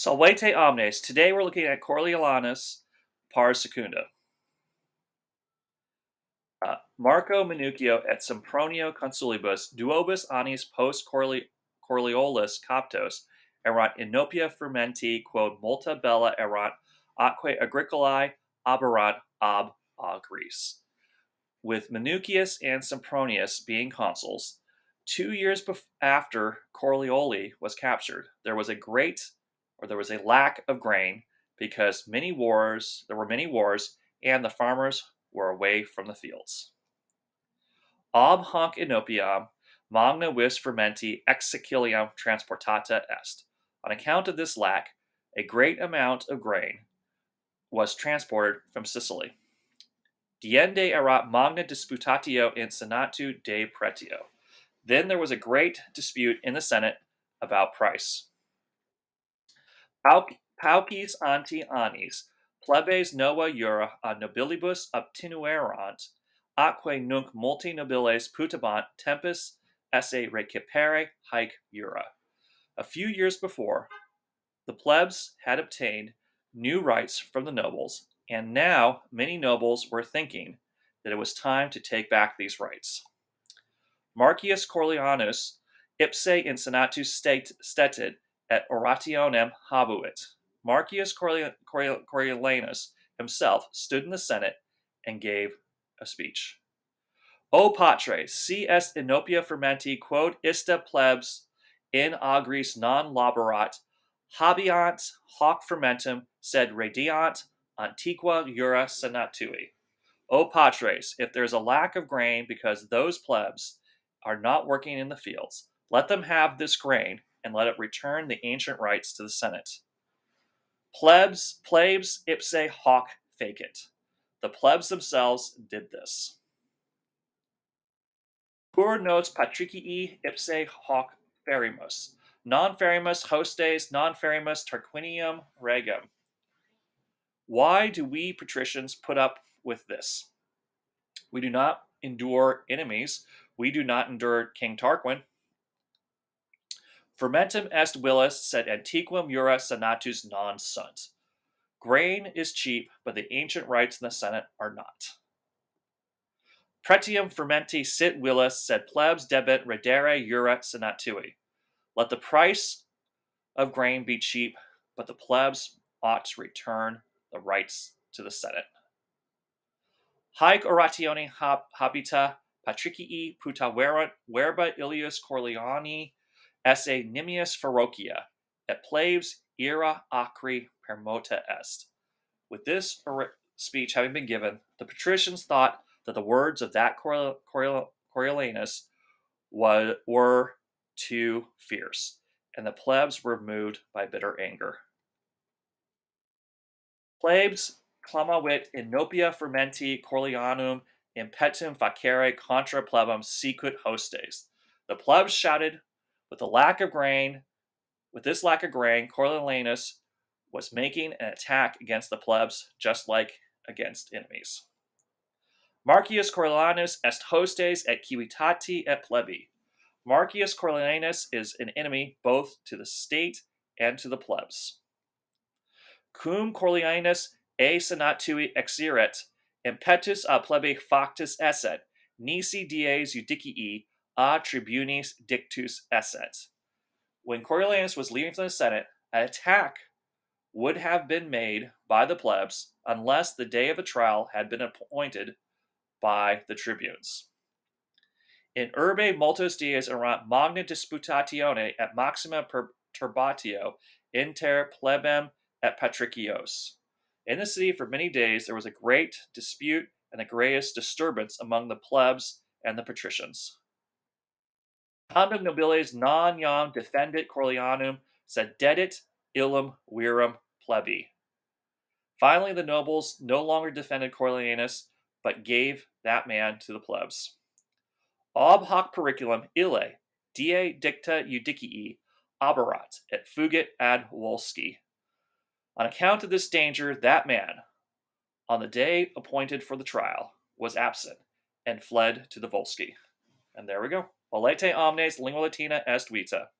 Salvete omnes. Today we're looking at Coriolanus pars secunda. Uh, Marco Minucio et Sempronio consulibus duobus annis post Coriolis captos erant inopia fermenti quod multa bella erant atque agricolae aberrant ab agris. With Minucius and Sempronius being consuls, two years after Corleoli was captured, there was a great or there was a lack of grain because many wars, there were many wars, and the farmers were away from the fields. Ob hoc inopiam magna vis fermenti exicilium transportata est. On account of this lack, a great amount of grain was transported from Sicily. Diende erat magna disputatio in senatu de pretio. Then there was a great dispute in the Senate about price. Paupis anti anis, plebes nova iura a nobilibus obtinuerant, atque nunc multi nobiles putabant tempus esse recipere haec iura. A few years before, the plebs had obtained new rights from the nobles, and now many nobles were thinking that it was time to take back these rights. Marcius Coriolanus ipse in senatus stetit et orationem habuit. Marcius Coriolanus himself stood in the Senate and gave a speech. O patre, si est inopia fermenti, quod ista plebs in agris non laborat, habiant hoc fermentum, sed radiant antiqua jura senatui. O patres, if there is a lack of grain because those plebs are not working in the fields, let them have this grain and let it return the ancient rights to the Senate. Plebs, plebs ipse hoc facit. The plebs themselves did this. Pur notes patricii ipse hoc ferimus. Non ferimus hostes, non ferimus tarquinium regem. Why do we patricians put up with this? We do not endure enemies. We do not endure King Tarquin. Fermentum est Willis sed antiqua mura senatus non sunt. Grain is cheap, but the ancient rights in the Senate are not. Pretium fermenti sit Willis sed plebs debet redere jura senatui. Let the price of grain be cheap, but the plebs ought to return the rights to the Senate. Haec oratione habita patricii puta verba Ilius Corleani esse nimius ferocia, et plebes ira acri permota est. With this speech having been given, the patricians thought that the words of that Coriolanus were too fierce, and the plebs were moved by bitter anger. Plebs clamavit in nopia fermenti Coriolanum impetum facere contra plebum sequit hostes. The plebs shouted with the lack of grain, with this lack of grain, Coriolanus was making an attack against the plebs just like against enemies. Marcius Coriolanus est hostes et civitati et plebi. Marcius Coriolanus is an enemy both to the state and to the plebs. Cum Coriolanus a senatui exiret, impetus a plebe factus esset, nisi dies judicii a tribunis dictus esset. When Coriolanus was leaving for the Senate, an attack would have been made by the plebs unless the day of a trial had been appointed by the tribunes. In urbe multos dies erant magna disputatione et maxima perturbatio inter plebem et patricios. In the city for many days there was a great dispute and the greatest disturbance among the plebs and the patricians. Condum nobiles non yam defendit Corleanum sededit illum virum plebi. Finally, the nobles no longer defended Corleanus, but gave that man to the plebs. Ob hoc periculum ille die dicta judicii operat et fugit ad volsci. On account of this danger, that man, on the day appointed for the trial, was absent and fled to the Volsci. And there we go. Olete omnes lingua latina est vita.